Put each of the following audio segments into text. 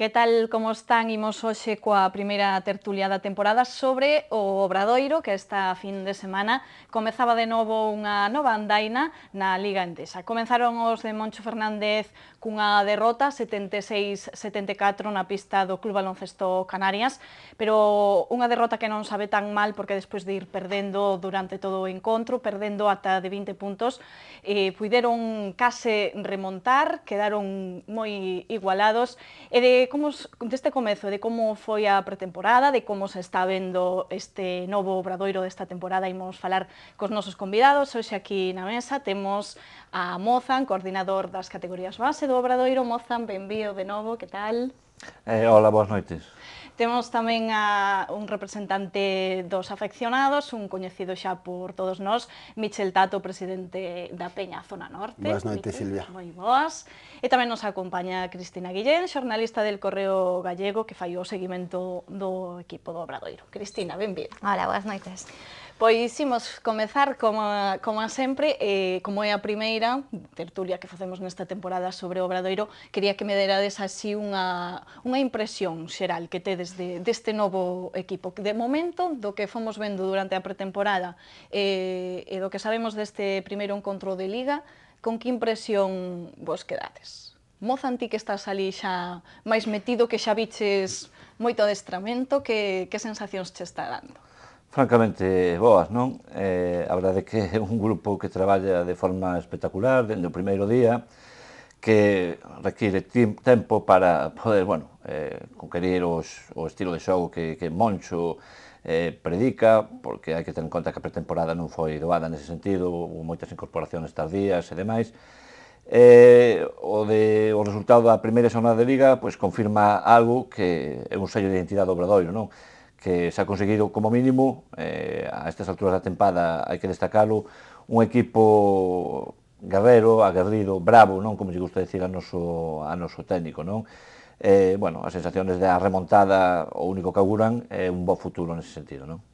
Que tal como están? Imos hoxe coa primeira tertulia da temporada sobre o Obradoiro, que esta fin de semana comezaba de novo unha nova andaina na Liga Endesa. Comenzaron os de Moncho Fernández cunha derrota 76-74 na pista do Club Baloncesto Canarias, pero unha derrota que non sabe tan mal porque despois de ir perdendo durante todo o encontro, perdendo ata de 20 puntos, eh, puideron case remontar, quedaron moi igualados, e de como deste comezo, de como foi a pretemporada, de como se está vendo este novo obradoiro desta temporada, imos falar cos nosos convidados, hoxe aquí na mesa temos a Mozan, coordinador das categorías base do Obradoiro Mozan, benvío de novo, que tal? Eh, hola, boas noites. Temos tamén a un representante dos afeccionados, un coñecido xa por todos nós, Michel Tato, presidente da Peña Zona Norte. Boas noites, Michel, Silvia. Moi boas. E tamén nos acompaña Cristina Guillén, xornalista del Correo Gallego, que fai o seguimento do equipo do Obradoiro. Cristina, benvida. Hola, boas noites. Pois imos comezar como, a, como a sempre, eh, como é a primeira tertulia que facemos nesta temporada sobre o Obradoiro, quería que me derades así unha, unha impresión xeral que tedes de, deste novo equipo. De momento, do que fomos vendo durante a pretemporada eh, e do que sabemos deste primeiro encontro de Liga, con que impresión vos quedades? ti que estás ali xa máis metido, que xa biches moito adestramento, que, que sensacións che está dando? francamente boas, non? Eh, a verdade que é un grupo que traballa de forma espectacular dende o primeiro día, que require tempo para poder, bueno, eh, conquerir os, o estilo de xogo que, que Moncho eh, predica, porque hai que ter en conta que a pretemporada non foi doada nese sentido, ou moitas incorporacións tardías e demais, Eh, o, de, o resultado da primeira xornada de Liga pois, confirma algo que é un sello de identidade do Obradoiro, non? que se ha conseguido como mínimo, eh, a estas alturas da tempada hai que destacalo, un equipo guerrero, aguerrido, bravo, non como lle gusta decir a noso, a noso técnico, non? Eh, bueno, as sensaciones da remontada, o único que auguran é eh, un bo futuro nese sentido, non?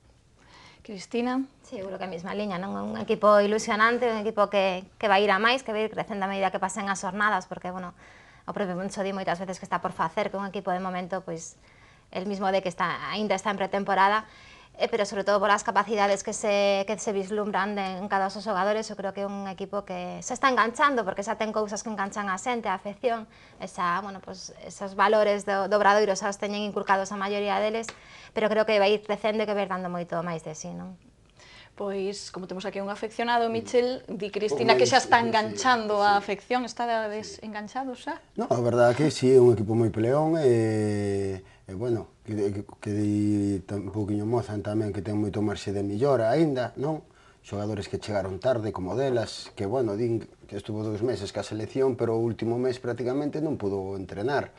Cristina? Seguro que a mesma liña, non? Un equipo ilusionante, un equipo que, que vai ir a máis, que vai ir crecendo a medida que pasen as jornadas, porque, bueno, o propio Moncho di moitas veces que está por facer, que un equipo de momento, pois, pues, el mismo de que está, ainda está en pretemporada, eh, pero sobre todo por las capacidades que se, que se vislumbran de, en cada dos xogadores, eu creo que é un equipo que se está enganchando, porque xa ten cousas que enganchan a xente, a afección, esa, bueno, pues, esos valores do, do Obradoiro xa os teñen inculcados a maioría deles, pero creo que vai ir creciendo y que vai dando moito máis de si, sí, non? Pois, como temos aquí un afeccionado, Michel, di Cristina pois, que xa está enganchando a afección, está desenganchado xa? Non, a verdade é que si sí, é un equipo moi peleón, e... Eh E, eh, bueno, que, que di un poquinho Mozan tamén que ten moito marxe de millora aínda, non? Xogadores que chegaron tarde como delas, que bueno, din que estuvo dous meses ca selección, pero o último mes prácticamente non pudo entrenar.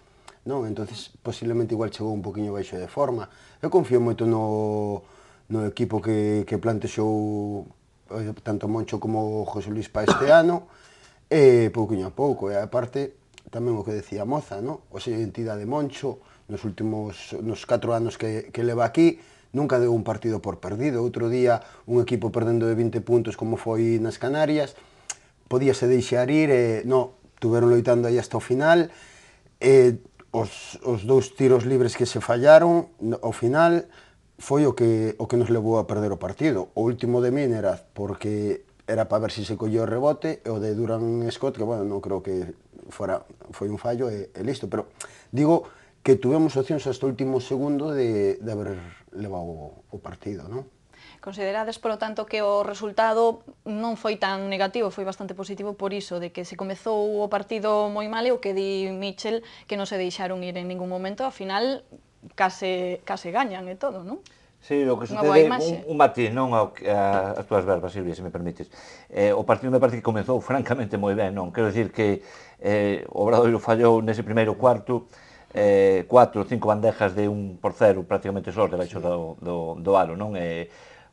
Non, entonces posiblemente igual chegou un poquinho baixo de forma. Eu confío moito no, no equipo que, que plantexou eh, tanto Moncho como José Luis pa este ano, e eh, pouquinho a pouco, e aparte tamén o que decía Moza, non? O xe identidade de Moncho, nos últimos nos 4 anos que, que leva aquí, nunca deu un partido por perdido. Outro día, un equipo perdendo de 20 puntos como foi nas Canarias, podíase deixar ir, e, no, tuveron loitando aí hasta o final, e os, os dous tiros libres que se fallaron ao final foi o que, o que nos levou a perder o partido. O último de era porque era para ver se se colleu o rebote, e o de Duran Scott, que, bueno, non creo que fora, foi un fallo, e, e listo. Pero, digo, que tuvemos opcións hasta o último segundo de, de haber levado o partido, non? Considerades, polo tanto, que o resultado non foi tan negativo, foi bastante positivo por iso, de que se comezou o partido moi mal e o que di Michel que non se deixaron ir en ningún momento, ao final case, case gañan e todo, non? Sí, o que sucede, un, un matiz, non ao, a, as túas verbas, Silvia, se me permites. Eh, o partido me parece que comezou francamente moi ben, non? Quero dicir que eh, o Bradoiro fallou nese primeiro cuarto, eh, cuatro ou cinco bandejas de un por cero prácticamente sós debaixo sí. do, do, do aro, non? Eh,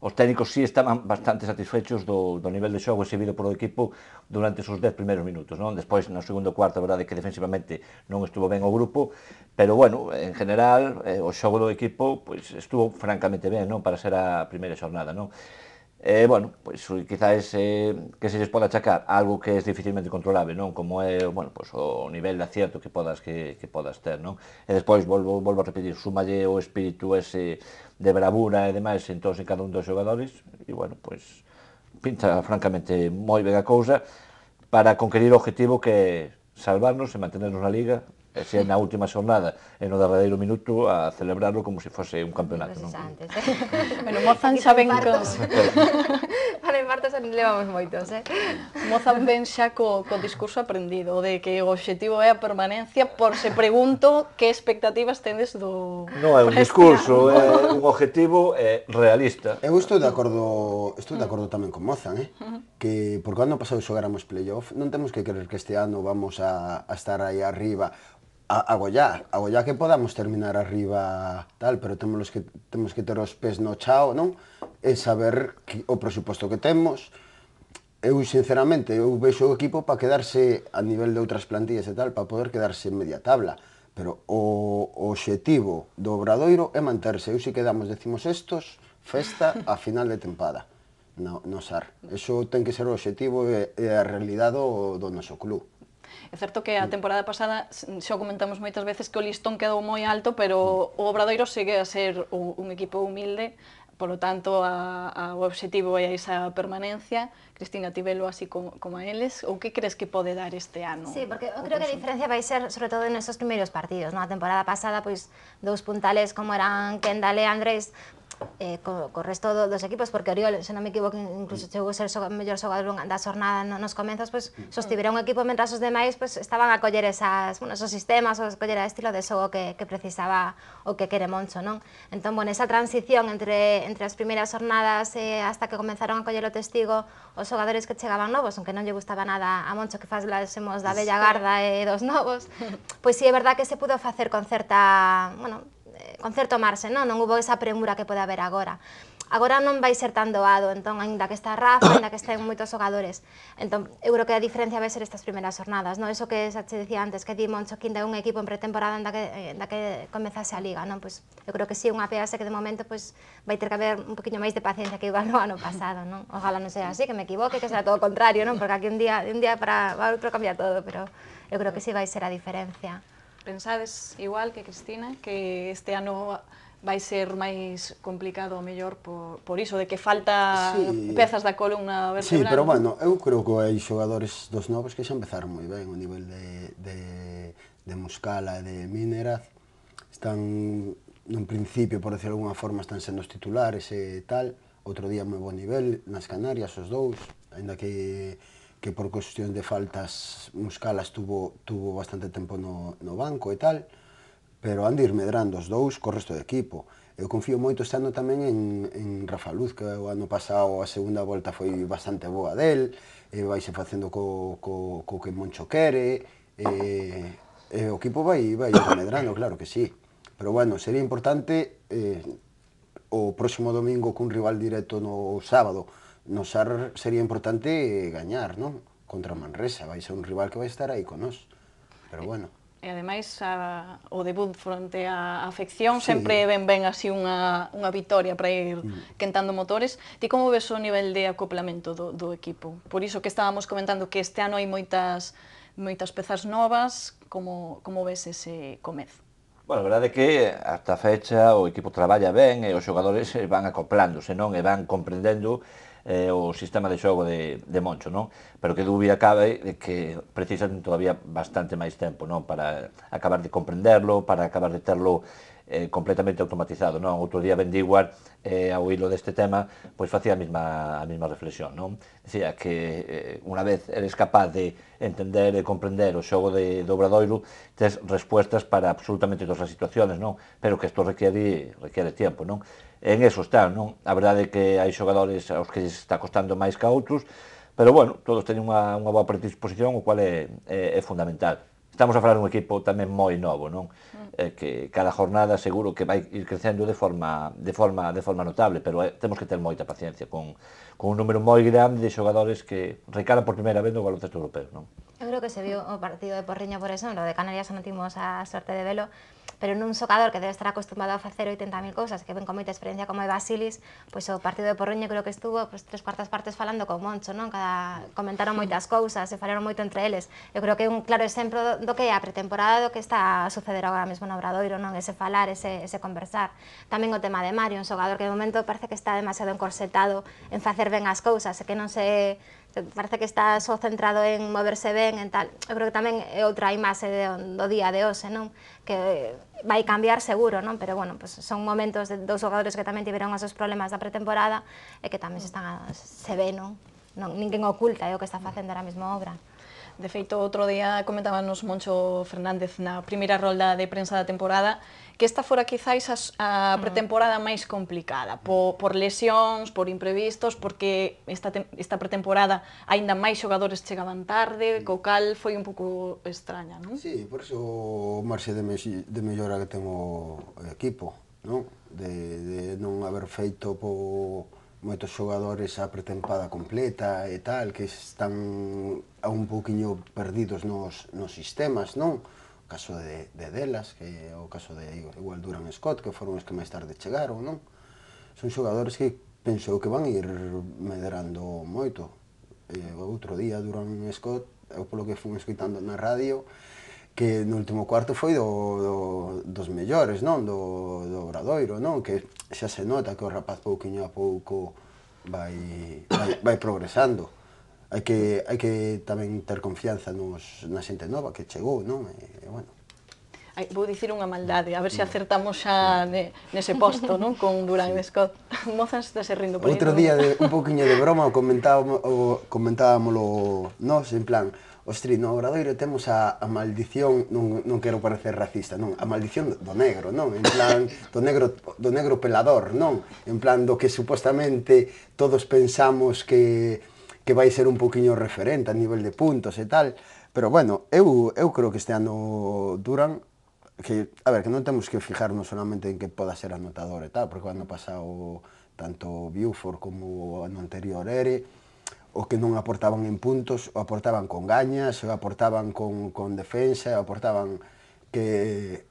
os técnicos sí estaban bastante satisfechos do, do nivel de xogo exhibido polo equipo durante os 10 primeiros minutos. Non? Despois, no segundo cuarto, a verdade é que defensivamente non estuvo ben o grupo, pero bueno, en general, eh, o xogo do equipo pues, pois, estuvo francamente ben non para ser a primeira xornada. Non? Eh, bueno, pois pues, quizás eh, que se les poda achacar algo que é dificilmente controlable, non? Como é, bueno, pois pues, o nivel de acierto que podas que, que podas ter, non? E despois volvo, volvo a repetir, súmalle o espírito ese de bravura e demais en todos e cada un dos xogadores e bueno, pois pues, pinta francamente moi ben a cousa para conquerir o objetivo que salvarnos e mantenernos na liga se na última xornada e no derradeiro minuto a celebrarlo como se fose un campeonato. Non? Antes, eh? bueno, Mozan xa cos. vale, Para infartos levamos moitos, eh? Mozan ben xa co, co discurso aprendido de que o obxectivo é a permanencia por se pregunto que expectativas tendes do... Non é un discurso, é un objetivo é realista. Eu estou de acordo, estou de acordo tamén con Mozan, eh? Que porque ano pasado xogáramos playoff, non temos que querer que este ano vamos a, a estar aí arriba a, a a Goiá que podamos terminar arriba tal, pero temos que temos que ter os pés no chao, non? E saber que, o presuposto que temos. Eu sinceramente, eu vexo o equipo para quedarse a nivel de outras plantillas e tal, para poder quedarse en media tabla, pero o, o obxectivo do Obradoiro é manterse. Eu si quedamos decimos estos, festa a final de tempada. No, no SAR. Eso ten que ser o objetivo e, e a realidade do, do noso club. É certo que a temporada pasada xa comentamos moitas veces que o listón quedou moi alto, pero o Obradoiro segue a ser un equipo humilde por lo tanto, a, a, o objetivo é esa permanencia. Cristina, ti velo así como, como a eles? Ou que crees que pode dar este ano? Sí, porque eu creo que a diferencia vai ser, sobre todo, nesos primeiros partidos. Na ¿no? temporada pasada, pois, dous puntales como eran Kendall e Andrés, eh, co, co resto do, dos equipos, porque Oriol, se non me equivoco, incluso chegou a ser o mellor xogador da xornada no, nos comenzos, pois pues, sostivera un equipo mentras os demais pois, pues, estaban a coller esas, bueno, esos sistemas, a coller a estilo de xogo que, que precisaba o que quere Moncho, non? Entón, bueno, esa transición entre, entre as primeiras xornadas eh, hasta que comenzaron a coller o testigo os xogadores que chegaban novos, aunque non lle gustaba nada a Moncho que falásemos da bella garda e dos novos, pois pues, sí, é verdad que se pudo facer con certa, bueno, con certo marxe, non? Non hubo esa premura que pode haber agora. Agora non vai ser tan doado, entón, ainda que está Rafa, ainda que estén moitos xogadores. Entón, eu creo que a diferencia vai ser estas primeiras jornadas, non? Eso que xa te dicía antes, que di Moncho Quinta é un equipo en pretemporada ainda que, ainda que comezase a liga, non? Pois, eu creo que si sí, unha pease que de momento pois, vai ter que haber un poquinho máis de paciencia que igual no ano pasado, non? Ojalá non sea así, que me equivoque, que será todo o contrario, non? Porque aquí un día, un día para outro cambiar todo, pero eu creo que si sí vai ser a diferencia. Pensades igual que Cristina que este ano vai ser máis complicado ou mellor por, por iso de que falta sí, pezas da columna vertebral. Sí, pero bueno, eu creo que hai xogadores dos novos que xa empezaron moi ben o nivel de, de, de Muscala e de Mineraz están nun principio, por decirlo de alguna forma, están sendo os titulares e tal. Outro día moi bon nivel nas Canarias, os dous, ainda que que por cuestión de faltas Muscala estuvo, tuvo bastante tempo no, no banco e tal, pero han de ir medrando os dous co resto do equipo. Eu confío moito este ano tamén en, en Rafa Luz, que o ano pasado a segunda volta foi bastante boa del, e vaise facendo co, co, co que Moncho quere, e, e o equipo vai, vai medrando, claro que sí. Pero bueno, sería importante eh, o próximo domingo cun rival directo no sábado, no SAR sería importante eh, gañar, non? Contra Manresa, vai ser un rival que vai estar aí con nós. Pero bueno. E ademais a, o debut fronte á afección sí. sempre ben ben así unha, unha vitoria para ir mm. quentando motores. Ti como ves o nivel de acoplamento do, do equipo? Por iso que estábamos comentando que este ano hai moitas moitas pezas novas, como, como ves ese comezo? Bueno, a verdade é que hasta fecha o equipo traballa ben e os xogadores eh, van acoplándose, non? E van comprendendo eh, o sistema de xogo de, de Moncho, non? Pero que dúbida cabe de que precisan todavía bastante máis tempo, non? Para acabar de comprenderlo, para acabar de terlo eh, completamente automatizado, non? Outro día Bendiguar, eh, ao hilo deste tema, pois facía a mesma, a mesma reflexión, non? Decía que eh, unha vez eres capaz de entender e comprender o xogo de, Dobradoiro, tes respuestas para absolutamente todas as situaciones, non? Pero que isto requiere, requiere tempo, non? En eso está, non? A verdade é que hai xogadores aos que se está costando máis que a outros, pero bueno, todos teñen unha, unha boa predisposición, o cual é, é, é fundamental. Estamos a falar dun equipo tamén moi novo, non? Eh, que cada jornada seguro que vai ir crecendo de forma de forma de forma notable, pero eh, temos que ter moita paciencia con con un número moi grande de xogadores que recalan por primeira vez no baloncesto europeo, non? Eu creo que se viu o partido de Porriño por eso, no de Canarias non tivemos a sorte de velo, pero nun socador que debe estar acostumbrado a facer 80.000 cousas, que ven con moita experiencia como é Basilis, pois o partido de Porriño creo que estuvo pois, tres cuartas partes falando con Moncho, non? Cada, comentaron moitas cousas, se falaron moito entre eles. Eu creo que é un claro exemplo do, do que é a pretemporada do que está a suceder agora mesmo no Obradoiro, non? Ese falar, ese, ese conversar. Tamén o tema de Mario, un xogador que de momento parece que está demasiado encorsetado en facer ben as cousas, e que non se parece que está só centrado en moverse ben en tal. Eu creo que tamén é outra imaxe do día de hoxe, non? Que vai cambiar seguro, non? Pero bueno, pues son momentos de dous jogadores que tamén tiveron os seus problemas da pretemporada e que tamén se están a, se ve, non? non ninguén oculta é o que está facendo ahora mesmo obra. De feito, outro día comentábanos Moncho Fernández na primeira rolda de prensa da temporada que esta fora quizáis a, a mm. pretemporada máis complicada po, por lesións, por imprevistos, porque esta, esta pretemporada aínda máis xogadores chegaban tarde, co cal foi un pouco extraña, non? Sí, por iso o marxe de, me, de mellora que ten o equipo, non? De, de non haber feito po moitos xogadores a pretempada completa e tal, que están a un pouquiño perdidos nos, nos sistemas, non? O caso de, de Delas, que o caso de igual Duran Scott, que foron os que máis tarde chegaron, non? Son xogadores que penso que van ir medrando moito. E, outro día Duran Scott, eu polo que fun escoitando na radio, que no último cuarto foi do, do, dos mellores, non? Do, do Obradoiro, non? Que xa se nota que o rapaz pouquinho a pouco vai, vai, vai progresando. Hai que, hai que tamén ter confianza nos, na xente nova que chegou, non? E, bueno. Ai, vou dicir unha maldade, a ver se mm. acertamos xa mm. ne, nese posto, non? Con Durán sí. Scott. Mozas estás rindo por Outro día, de, un poquinho de broma, comentábamos, o, comentábamos nos, en plan, Ostri, no Obradoiro temos a, a maldición, non, non quero parecer racista, non, a maldición do negro, non? En plan, do negro, do negro pelador, non? En plan, do que supostamente todos pensamos que, que vai ser un poquinho referente a nivel de puntos e tal, pero bueno, eu, eu creo que este ano Duran que, a ver, que non temos que fijarnos solamente en que poda ser anotador e tal, porque o ano pasado tanto Buford como o ano anterior Ere, o que non aportaban en puntos, o aportaban con gañas, o aportaban con, con defensa, o aportaban que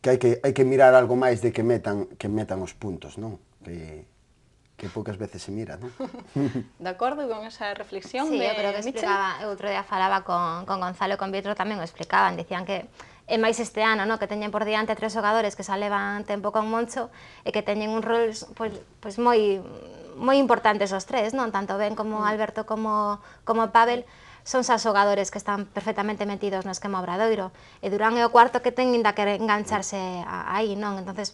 que hai que hai que mirar algo máis de que metan que metan os puntos, non? Que que poucas veces se mira, non? de acordo con esa reflexión sí, de eu creo que explicaba, outro día falaba con, con Gonzalo e con Vitro tamén o explicaban, dicían que é máis este ano, no? que teñen por diante tres xogadores que xa levan tempo con Moncho e que teñen un rol pois, pois moi moi importantes os tres, non? Tanto Ben como mm. Alberto como, como Pavel son xa xogadores que están perfectamente metidos no esquema obradoiro e Durán é o cuarto que ten inda que engancharse aí, non? Entonces,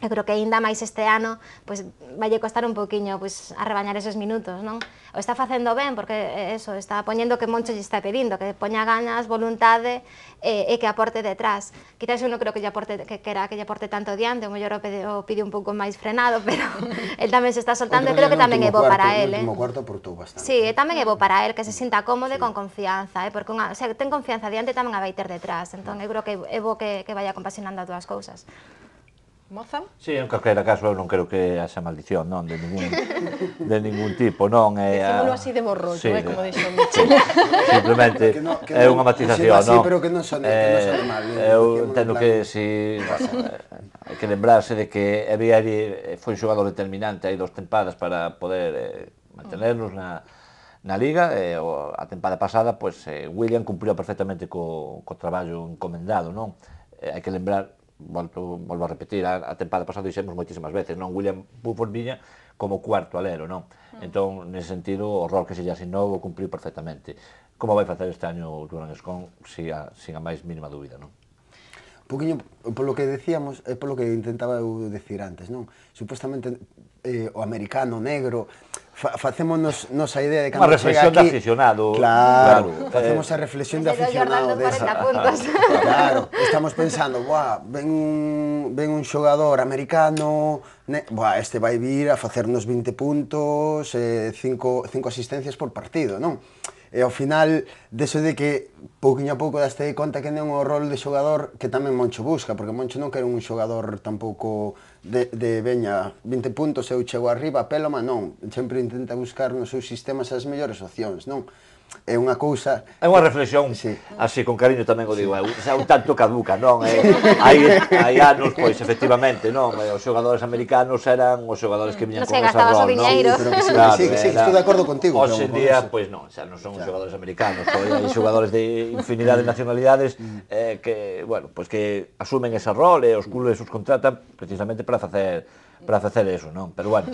eu creo que aínda máis este ano pois vai costar un poquinho pois arrebañar esos minutos, non? O está facendo ben porque eh, eso, está poñendo que Moncho lle está pedindo, que poña ganas, voluntade e, e que aporte detrás. Quizás eu non creo que lle aporte que que era que lle aporte tanto diante, o mellor o pide, o pide un pouco máis frenado, pero el tamén se está soltando e creo que tamén é bo para el, eh. cuarto bastante. Sí, e tamén é bo para el que se sinta cómodo sí. con confianza, eh, porque unha, o sea, ten confianza diante tamén a vai ter detrás. Entón eu creo que é bo que que vaya compasionando as dúas cousas. Mozan? Sí, en calquera caso eu non quero que haxa maldición, non, de ningún, de ningún tipo, non é... a... así de borro, sí, eh, como dixo Michel. Simplemente que no, que é unha matización, non? Sí, pero que non son, eh, eh que non son mal. Eu entendo que si... Eh, hai que lembrarse de que Eviari eh, foi xogador determinante hai dos tempadas para poder eh, mantenernos na, na Liga e eh, a tempada pasada, pois, eh, William cumpriu perfectamente co, co traballo encomendado, non? Eh, hai que lembrar volto, volvo a repetir, a, a tempada pasada dixemos moitísimas veces, non? William Buford viña como cuarto alero, non? Mm. Entón, nese sentido, o rol que se lle asinou cumpriu perfectamente. Como vai facer este año Durán Escon, sin a, sin a máis mínima dúbida, non? Poquiño, polo que decíamos, é polo que intentaba eu decir antes, non? Supostamente eh, o americano negro nos nos idea de que eh, reflexión de aficionado. Claro, hacemos esa reflexión de aficionado estamos pensando, buah, ven un, ven un americano, ...este va este ir vir a facernos 20 puntos, 5 eh, cinco, cinco asistencias por partido, non? e ao final deso de que pouquinho a pouco daste de conta que non o rol de xogador que tamén Moncho busca, porque Moncho non quer un xogador tampouco de, de veña 20 puntos eu chego arriba, peloma, non, sempre intenta buscar nos seus sistemas as mellores opcións, non? é unha cousa... É unha reflexión, sí. así, con cariño tamén o digo, é un, é un tanto caduca, non? É, hai, hai anos, pois, efectivamente, non? Os xogadores americanos eran os xogadores que viñan no con esa rol, non? Sí, pero que sí, claro, sí, que sí, era, estou de acordo contigo. Hoxe en día, pois pues, non, xa non son os xogadores americanos, pois, hai xogadores de infinidade de nacionalidades mm. eh, que, bueno, pois pues, que asumen ese rol e eh, os clubes os contratan precisamente para facer para facer eso, non? Pero bueno,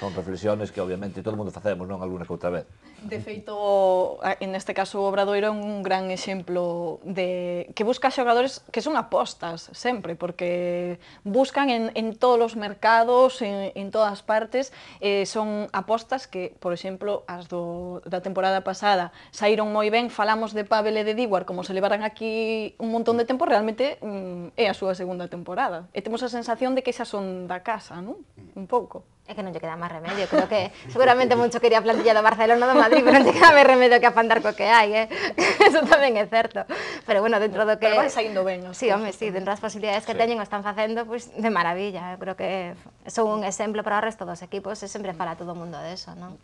Son reflexiones que obviamente todo mundo facemos, non alguna que outra vez. De feito, en este caso o Obradoiro é un gran exemplo de que busca xogadores que son apostas sempre, porque buscan en, en todos os mercados, en, en todas partes, eh, son apostas que, por exemplo, as do, da temporada pasada saíron moi ben, falamos de Pavel e de Diguar, como se levaran aquí un montón de tempo, realmente mm, é a súa segunda temporada. E temos a sensación de que xa son da casa, non? Un pouco. É que non lle queda máis remedio, creo que seguramente moito quería plantilla do Barcelona do Madrid, pero non lle queda máis remedio que afandar co que hai, eh? Eso tamén é certo. Pero bueno, dentro do que... Pero vai saindo ben. Sí, home, sí, dentro das posibilidades que sí. teñen o están facendo, pois, pues, de maravilla. creo que son un exemplo para o resto dos equipos e sempre fala todo o mundo de eso, non?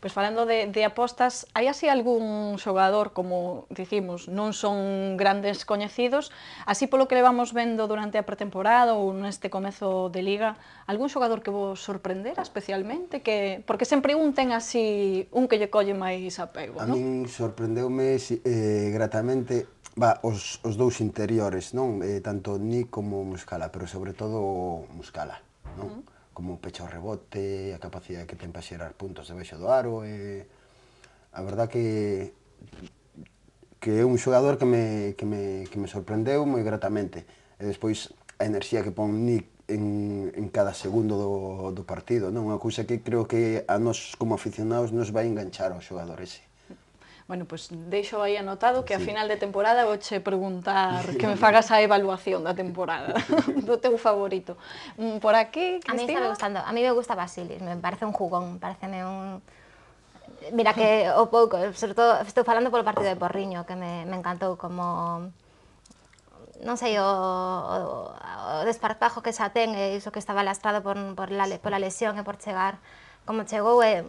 Pois falando de, de apostas, hai así algún xogador, como dicimos, non son grandes coñecidos, así polo que levamos vendo durante a pretemporada ou neste comezo de liga, algún xogador que vos sorprendera especialmente? Que, porque sempre un ten así un que lle colle máis apego, non? A min sorprendeume eh, gratamente va, os, os dous interiores, non? Eh, tanto Ni como Muscala, pero sobre todo Muscala, non? Uh -huh como o pecho rebote, a capacidade que ten para xerar puntos debaixo do aro e a verdad que que é un xogador que me, que me, que me sorprendeu moi gratamente. E despois a enerxía que pon Nick en, en cada segundo do, do partido, non? Unha cousa que creo que a nós como aficionados nos vai enganchar ao xogador ese. Bueno, pois pues, deixo aí anotado que sí. a final de temporada voche preguntar que me fagas a evaluación da temporada do teu favorito. Mm, por aquí, Cristina? A mí me gustando, a mí me gusta Basilis, me parece un jugón, pareceme un Mira que o pouco, sobre todo estou falando polo partido de Porriño, que me, me encantou como non sei, o, o, o desparpajo que xa ten, e iso que estaba lastrado por, por la, por la lesión e por chegar como chegou, e eh,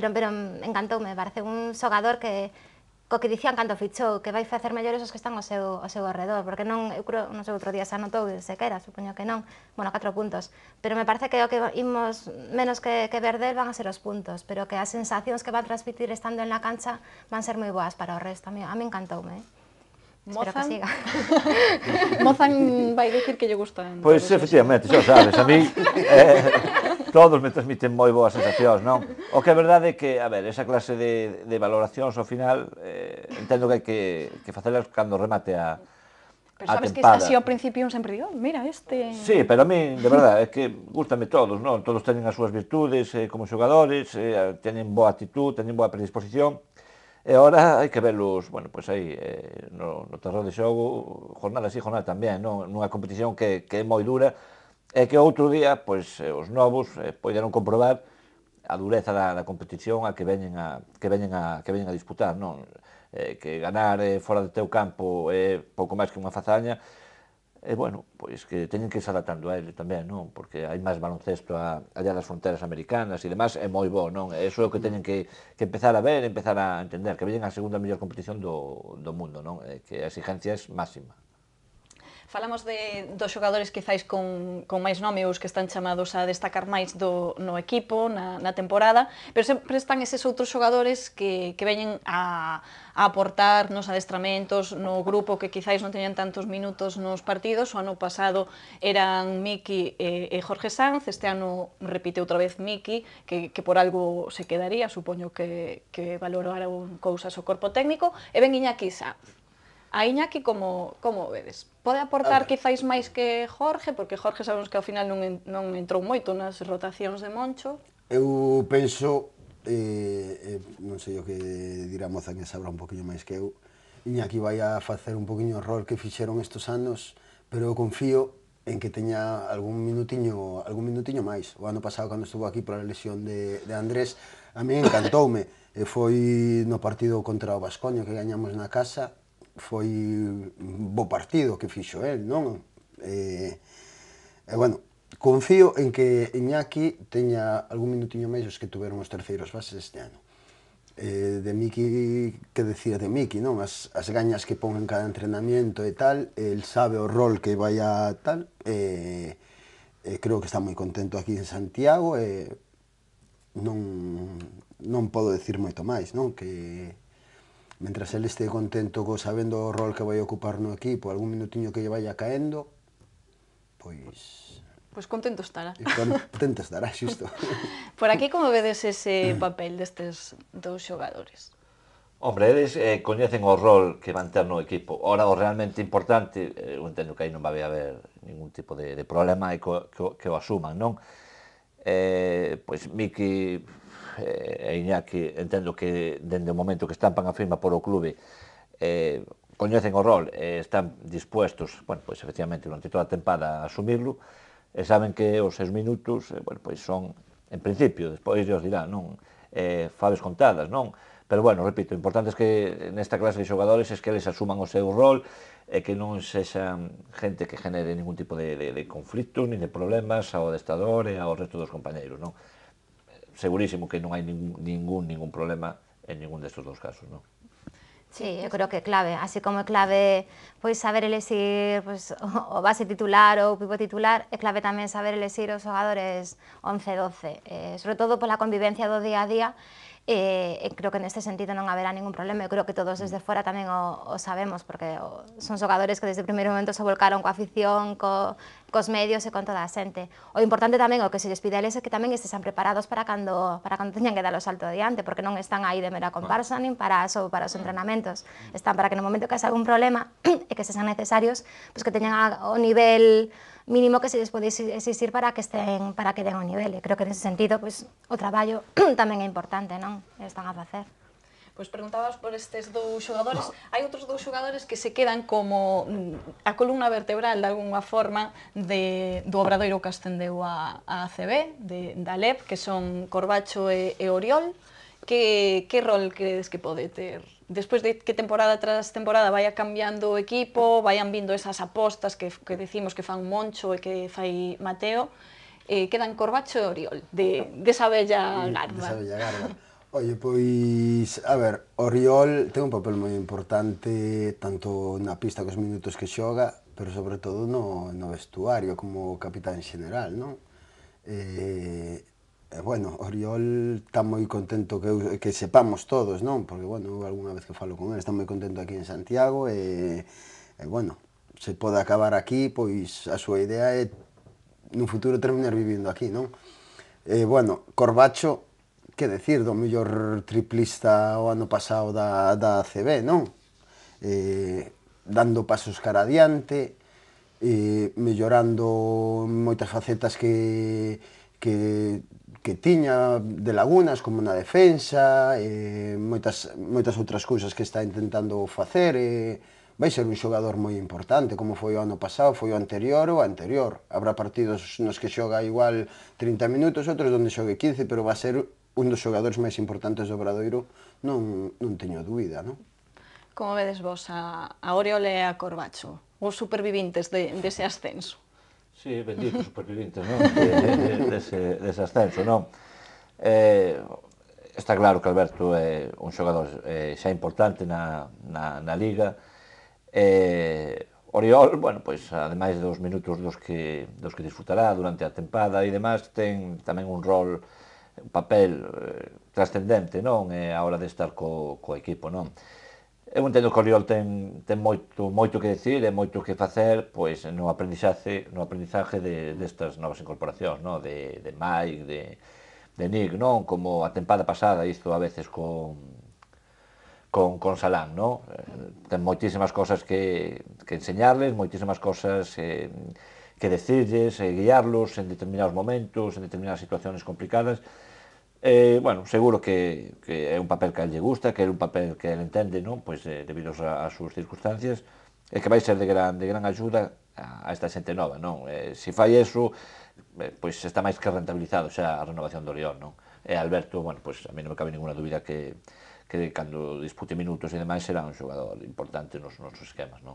pero, pero encantoume, parece un xogador que co que dicían cando fichou, que vai facer mellores os que están ao seu, ao seu alrededor, porque non, eu creo, non sei, outro día se anotou, sequera, supoño que non, bueno, catro puntos, pero me parece que o que imos menos que, que ver del van a ser os puntos, pero que as sensacións que va a transmitir estando en la cancha van ser moi boas para o resto, a mí, a mí encantoume, eh? Mozan... que siga. Mozan vai dicir que lle gusta. Pois pues, efectivamente, xa sabes, a mí... Eh, todos me transmiten moi boas sensacións, non? O que é verdade é que, a ver, esa clase de, de valoracións ao final eh, entendo que hai que, que facelas cando remate a, Pero sabes atempada. que así ao principio un sempre digo, oh, mira este... Sí, pero a mí, de verdad, é que gustame todos, non? Todos teñen as súas virtudes eh, como xogadores, eh, teñen boa actitud, teñen boa predisposición, e agora hai que verlos, bueno, pois pues aí, eh, no, no terror de xogo, jornada así, jornada tamén, non? Nunha competición que, que é moi dura, E que outro día, pois, eh, os novos eh, poderon comprobar a dureza da, da competición a que veñen a que veñen a que veñen a disputar, non? Eh, que ganar eh, fora do teu campo é eh, pouco máis que unha fazaña. E eh, bueno, pois que teñen que se adaptando a ele tamén, non? Porque hai máis baloncesto a, allá das fronteras americanas e demás, é moi bo, non? E iso é o que teñen que, que empezar a ver, empezar a entender, que veñen a segunda mellor competición do, do mundo, non? Eh, que a exigencia é máxima. Falamos de, dos xogadores que quizáis con, con máis nome os que están chamados a destacar máis do, no equipo, na, na temporada, pero sempre están eses outros xogadores que, que veñen a, a aportar nos adestramentos no grupo que quizáis non teñan tantos minutos nos partidos. O ano pasado eran Miki e, e Jorge Sanz, este ano repite outra vez Miki, que, que por algo se quedaría, supoño que, que valoraron cousas o corpo técnico, e ben Iñaki Sanz A Iñaki como, como vedes? Pode aportar quizáis máis que Jorge, porque Jorge sabemos que ao final non, non entrou moito nas rotacións de Moncho. Eu penso, eh, eh, non sei o que dirá moza que sabrá un poquinho máis que eu, Iñaki vai a facer un poquinho o rol que fixeron estes anos, pero eu confío en que teña algún minutiño, algún minutiño máis. O ano pasado, cando estuvo aquí pola lesión de, de Andrés, a mí encantoume. E foi no partido contra o Vascoño que gañamos na casa, foi bo partido que fixo el, non? E, e bueno, confío en que Iñaki teña algún minutiño máis os que tuveron os terceiros bases este ano. Eh, de Miki, que decía de Miki, non? As, as gañas que pon en cada entrenamiento e tal, el sabe o rol que vai a tal, e, eh, creo que está moi contento aquí en Santiago, e non, non podo decir moito máis, non? Que mentras el este contento co sabendo o rol que vai ocupar no equipo, algún minutiño que lle vaya caendo, pois... Pois contento estará. E contento estará, xusto. Por aquí como vedes ese mm. papel destes dous xogadores? Hombre, eles eh, coñecen o rol que van ter no equipo. Ora, o realmente importante, eh, eu entendo que aí non vai haber ningún tipo de, de problema e co, que, que o asuman, non? Eh, pois Miki eh, e Iñaki entendo que dende o momento que estampan a firma polo clube eh, coñecen o rol e eh, están dispuestos, bueno, pois efectivamente durante toda a tempada a asumirlo e saben que os seus minutos eh, bueno, pois son en principio, despois Dios dirá, non eh, faves contadas, non? Pero bueno, repito, o importante é que nesta clase de xogadores é que eles asuman o seu rol e que non sexan gente que genere ningún tipo de, de, de conflictos, nin de problemas ao destador e ao resto dos compañeiros, non? segurísimo que non hai ningún, ningún, ningún problema en ningún destes dous casos, non? Sí, eu creo que é clave, así como é clave pois saber elexir pois, o base titular ou o pivo titular, é clave tamén saber elexir os xogadores 11-12, eh, sobre todo pola convivencia do día a día e, e creo que neste sentido non haberá ningún problema. Eu creo que todos desde mm. fora tamén o, o sabemos, porque o, son xogadores que desde o primeiro momento se volcaron coa afición, co, cos medios e con toda a xente. O importante tamén, o que se lles pide a eles, é que tamén estesan preparados para cando, para cando teñan que dar o salto adiante, porque non están aí de mera comparsa, nin para, so, para os entrenamentos. Están para que no momento que haxa algún problema e que se sean necesarios, pues pois que teñan o nivel mínimo que se les pode existir para que estén para que den o nivel. E creo que nese sentido, pois, o traballo tamén é importante, non? Están a facer. Pois preguntabas por estes dous xogadores. Hai outros dous xogadores que se quedan como mm, a columna vertebral de algunha forma de, do Obradoiro que ascendeu a, a ACB, de, da LEP, que son Corbacho e, e Oriol que, que rol crees que pode ter? Despois de que temporada tras temporada vai cambiando o equipo, vayan vindo esas apostas que, que decimos que fan Moncho e que fai Mateo, eh, quedan Corbacho e Oriol, de, de de bella garba. Desa de bella garba. Oye, pois, a ver, Oriol ten un papel moi importante tanto na pista cos minutos que xoga, pero sobre todo no, no vestuario como capitán xeneral, non? Eh, eh, bueno, Oriol está moi contento que, que sepamos todos, non? Porque, bueno, alguna vez que falo con ele, está moi contento aquí en Santiago e, e bueno, se pode acabar aquí, pois a súa idea é nun futuro terminar vivindo aquí, non? E, bueno, Corbacho, que decir, do mellor triplista o ano pasado da, da CB, non? E, dando pasos cara adiante, e, mellorando moitas facetas que, que que tiña de lagunas como na defensa e moitas, moitas outras cousas que está intentando facer e vai ser un xogador moi importante como foi o ano pasado, foi o anterior ou anterior habrá partidos nos que xoga igual 30 minutos, outros onde xogue 15 pero va ser un dos xogadores máis importantes do Bradoiro non, non teño dúbida, non? Como vedes vos a, a Oriol e a Corbacho, os supervivintes de, dese de ascenso? Sí, benditos supervivintes, non? De, de, de, ascenso, non? Eh, está claro que Alberto é un xogador eh, xa importante na, na, na Liga. Eh, Oriol, bueno, pois, ademais dos minutos dos que, dos que disfrutará durante a tempada e demás, ten tamén un rol, un papel eh, trascendente, non? Eh, a hora de estar co, co equipo, non? Eh, eu entendo que o Oriol ten, ten moito, moito que decir e moito que facer pois no aprendizaxe, no aprendizaje de, destas novas incorporacións, no? de, de Mike, de, de Nick, non? Como a tempada pasada isto a veces con, con, con Salán, no? Eh, ten moitísimas cosas que, que enseñarles, moitísimas cosas eh, que decirles, e eh, guiarlos en determinados momentos, en determinadas situaciones complicadas, Eh, bueno, seguro que, que é un papel que a lle gusta, que é un papel que ele entende, non? Pois eh, debido ás súas circunstancias, e que vai ser de gran, de gran ayuda a, a esta xente nova, non? Eh, se si fai eso, eh, pois está máis que rentabilizado xa a renovación do León, non? E Alberto, bueno, pois a mí non me cabe ninguna dúbida que, que cando dispute minutos e demais será un xogador importante nos nosos esquemas, non?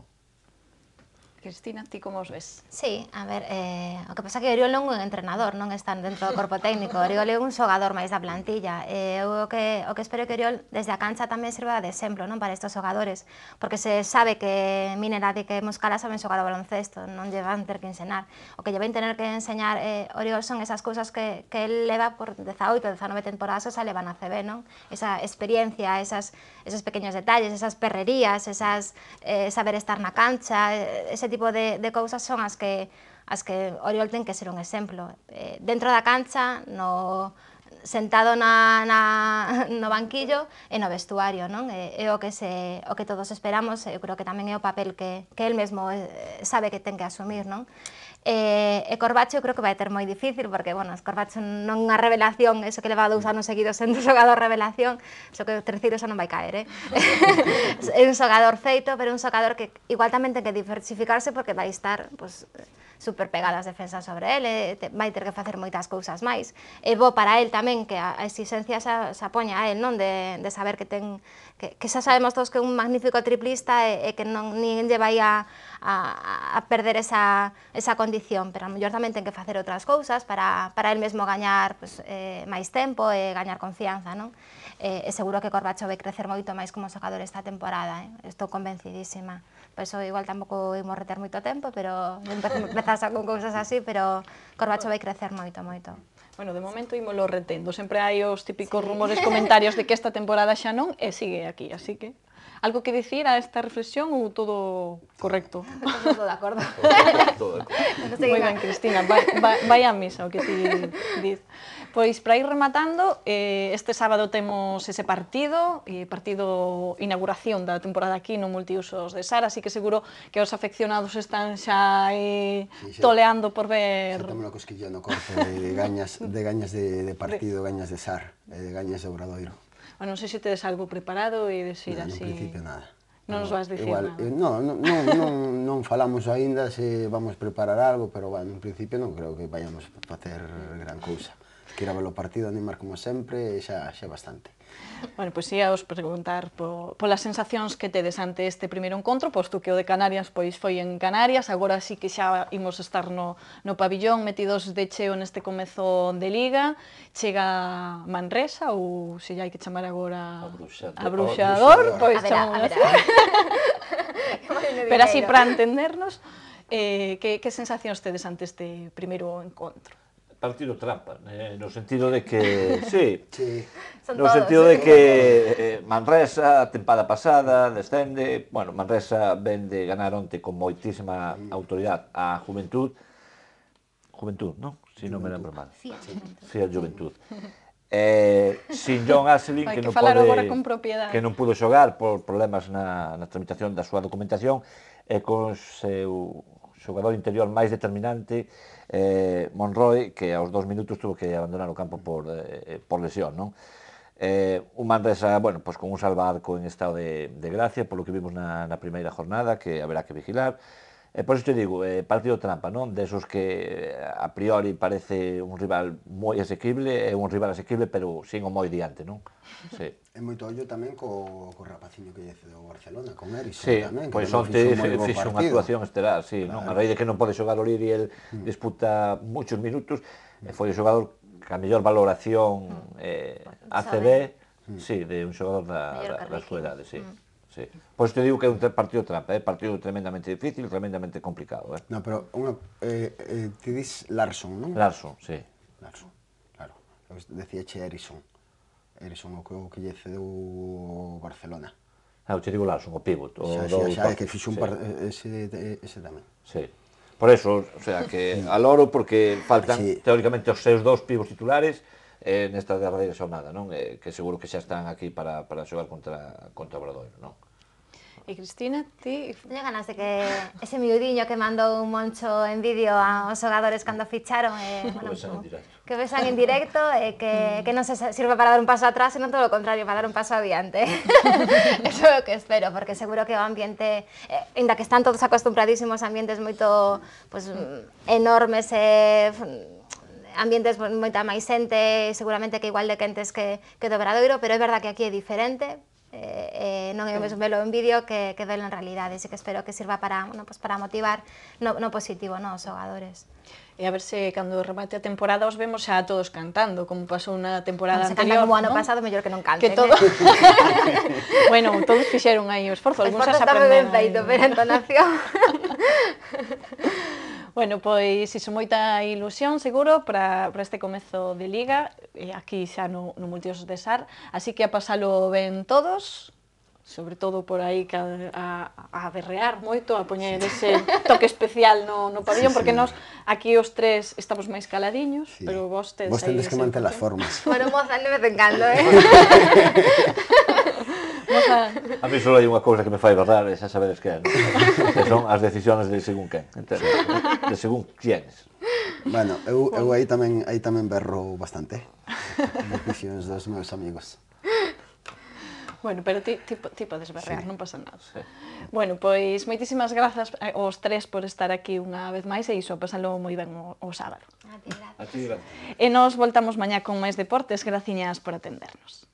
Cristina, ¿tú cómo os ves? Sí, a ver, eh, lo que pasa es que Oriol no es un entrenador, no está dentro del cuerpo técnico, Oriol es un jugador máis de plantilla. Eh, o, que, o que espero que Oriol desde la cancha también sirva de ejemplo ¿no? para estos jugadores, porque se sabe que y que Moscala saben jugar baloncesto, no llevan van que enseñar. O que llevan tener que enseñar eh, Oriol son esas cosas que, que él va por 18, 19 temporadas, le van a CB, ¿no? Esa experiencia, esas, esos pequeños detalles, esas perrerías, esas, saber estar en la cancha, ese tipo de, de cousas son as que as que Oriol ten que ser un exemplo. Eh, dentro da cancha, no, sentado na, na, no banquillo e no vestuario, non? É, é o que se o que todos esperamos, eu creo que tamén é o papel que que el mesmo eh, sabe que ten que asumir, non? E, eh, e Corbacho creo que vai ter moi difícil, porque, bueno, Corbacho non unha revelación, eso que leva dous mm. anos seguidos sendo xogador revelación, xo que o terceiro xa non vai caer, eh? é un xogador feito, pero un xogador que igual tamén ten que diversificarse porque vai estar, pues, super pegadas defensas sobre ele, eh, te, vai ter que facer moitas cousas máis. E bo para el tamén que a, a exigencia xa, xa poña a el, non? De, de saber que ten que, que xa sabemos todos que é un magnífico triplista e, e que non nin lle vai a, a, a perder esa, esa condición, pero a mellor tamén ten que facer outras cousas para, para el mesmo gañar pues, eh, máis tempo e gañar confianza, non? Eh, e seguro que Corbacho vai crecer moito máis como xogador esta temporada, eh? estou convencidísima. Por eso igual tampouco imos reter moito tempo, pero empezas con cousas así, pero Corbacho vai crecer moito, moito. Bueno, de momento ímolo retendo. Sempre hai os típicos sí. rumores, comentarios de que esta temporada xa non e sigue aquí, así que algo que dicir a esta reflexión ou todo correcto? Todo de acordo. todo, todo, Moi ben, Cristina, vai, vai, vai a misa o que ti diz. Pois para ir rematando, eh, este sábado temos ese partido, eh, partido inauguración da temporada aquí no Multiusos de Sara, así que seguro que os afeccionados están xa eh, sí, xa, toleando por ver... Xa temos cosquilla no corpo de, de gañas de, gañas de, de partido, de... gañas de Sar, eh, de gañas de Obradoiro. Bueno, non sei se tedes algo preparado e decir no, así... No principio nada. Non nos vas dicir Igual, nada. Eh, no, non, non, non, non falamos aínda se vamos preparar algo, pero bueno, en principio non creo que vayamos a facer gran cousa que ir a ver o partido, animar como sempre, xa, xa bastante. Bueno, pois pues, íaos preguntar po, polas sensacións que tedes ante este primeiro encontro, posto que o de Canarias pois foi en Canarias, agora sí que xa imos estar no, no pabillón metidos de cheo neste comezo de Liga, chega Manresa, ou se hai que chamar agora a Abruxador pois pues, chamamos así. Pero así para entendernos, eh, que, que sensacións tedes ante este primeiro encontro? partido trampa, eh, no sentido de que, sí, sí. no todos, sentido sí. de eh. que eh, Manresa, a tempada pasada, descende, bueno, Manresa ven de ganar onte con moitísima sí. autoridade a Juventud, Juventud, non? Si non me lembro mal. Sí, a Juventud. Sí, a Eh, sin John Aselin, que, que, non pode, que non pudo xogar por problemas na, na tramitación da súa documentación, e eh, con seu xogador interior máis determinante, eh, Monroy, que aos dous minutos tuvo que abandonar o campo por, eh, por lesión, non? Eh, un Manresa, bueno, pois pues con un salvarco en estado de, de gracia, polo que vimos na, na primeira jornada, que haberá que vigilar, E eh, por iso te digo, eh, partido trampa, non? Desos que eh, a priori parece un rival moi asequible, é eh, un rival asequible, pero sin o moi diante, non? Sí. E moito ollo tamén co, co rapaciño que lle cedeu o Barcelona, con Ericsson sí, tamén. Pois pues onte fixo unha actuación estelar, sí, claro. non? A raíz de que non pode xogar o Liri, el mm. disputa moitos minutos, mm. e foi o xogador que a mellor valoración mm. eh, ACB, mm. sí, de un xogador da, da, da súa edade, sí. Mm. Sí. Pois te digo que é un partido trampa, é eh? partido tremendamente difícil, tremendamente complicado. Eh? No, pero unha, eh, eh, te dis Larson, non? Larson, sí. Larson, claro. Decía che Erison. Erison, o que, o que lle cedeu Barcelona. Ah, te digo Larson, o pivot. O xa, xa, xa, xa, que fixo un sí. par... Eh, ese, ese tamén. Sí. Por eso, o sea, que a loro porque faltan, sí. teóricamente, os seus dous pivos titulares, en nesta de xornada, non? Eh, que seguro que ya están aquí para, para contra, contra Obradoiro, non? E Cristina, ti... Teño ganas de que ese miudinho que mandó un moncho en vídeo los xogadores cuando ficharon... Eh, bueno, que besan en directo e eh, en que, que no se sirve para dar un paso atrás, senón todo lo contrario, para dar un paso adiante. Eso es lo que espero, porque seguro que o ambiente, eh, ainda que están todos acostumbradísimos a ambientes muy pues, enormes ambientes moita máis xente, seguramente que igual de quentes que, que do Bradoiro, pero é verdad que aquí é diferente, eh, eh, non é o mesmo velo en vídeo que, que velo en realidade, así que espero que sirva para, bueno, pues para motivar no, no positivo no, os xogadores. E a ver se cando remate a temporada os vemos xa todos cantando, como pasou na temporada anterior. anterior. Se como ano ¿no? pasado, mellor que non canten. Que todo... Eh. bueno, todos fixeron aí o esforzo, algúns xa aprenderon. O esforzo está ben feito, pero entonación... Bueno, pois iso moita ilusión, seguro, para, para este comezo de Liga, e eh, aquí xa no, no Multios de Sar, así que a pasalo ben todos, sobre todo por aí que a, a, a berrear moito, a poñer ese toque especial no, no pabellón, sí, porque sí. nós aquí os tres estamos máis caladiños, sí. pero vos tens... Vos tens que manter as formas. Bueno, moza, non me tengando, eh? A mí solo hai unha cousa que me fai barrar, e xa sabedes que é, que son as decisiones de según quen, entende? De según quiénes. Bueno, eu, eu aí tamén aí tamén berro bastante. Decisiones dos meus amigos. Bueno, pero ti, ti, ti podes berrear, sí. non pasa nada. Sí. Bueno, pois moitísimas grazas aos eh, tres por estar aquí unha vez máis e iso, pasalo moi ben o, o sábado. A ti, gracias. E nos voltamos mañá con máis deportes, graciñas por atendernos.